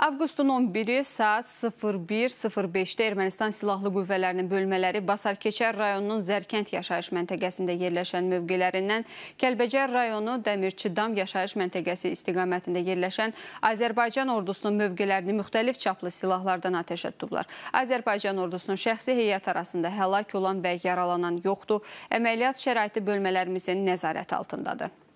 Avqustun 11-i saat 01.05-də Ermənistan Silahlı Qüvvələrinin bölmələri Basarkeçər rayonunun Zərkənd yaşayış məntəqəsində yerləşən mövqələrindən Kəlbəcər rayonu Dəmirçidam yaşayış məntəqəsi istiqamətində yerləşən Azərbaycan ordusunun mövqələrini müxtəlif çaplı silahlardan atəşə tutublar. Azərbaycan ordusunun şəxsi heyət arasında həlak olan və yaralanan yoxdur. Əməliyyat şəraiti bölmələrimizin nəzarət altındadır.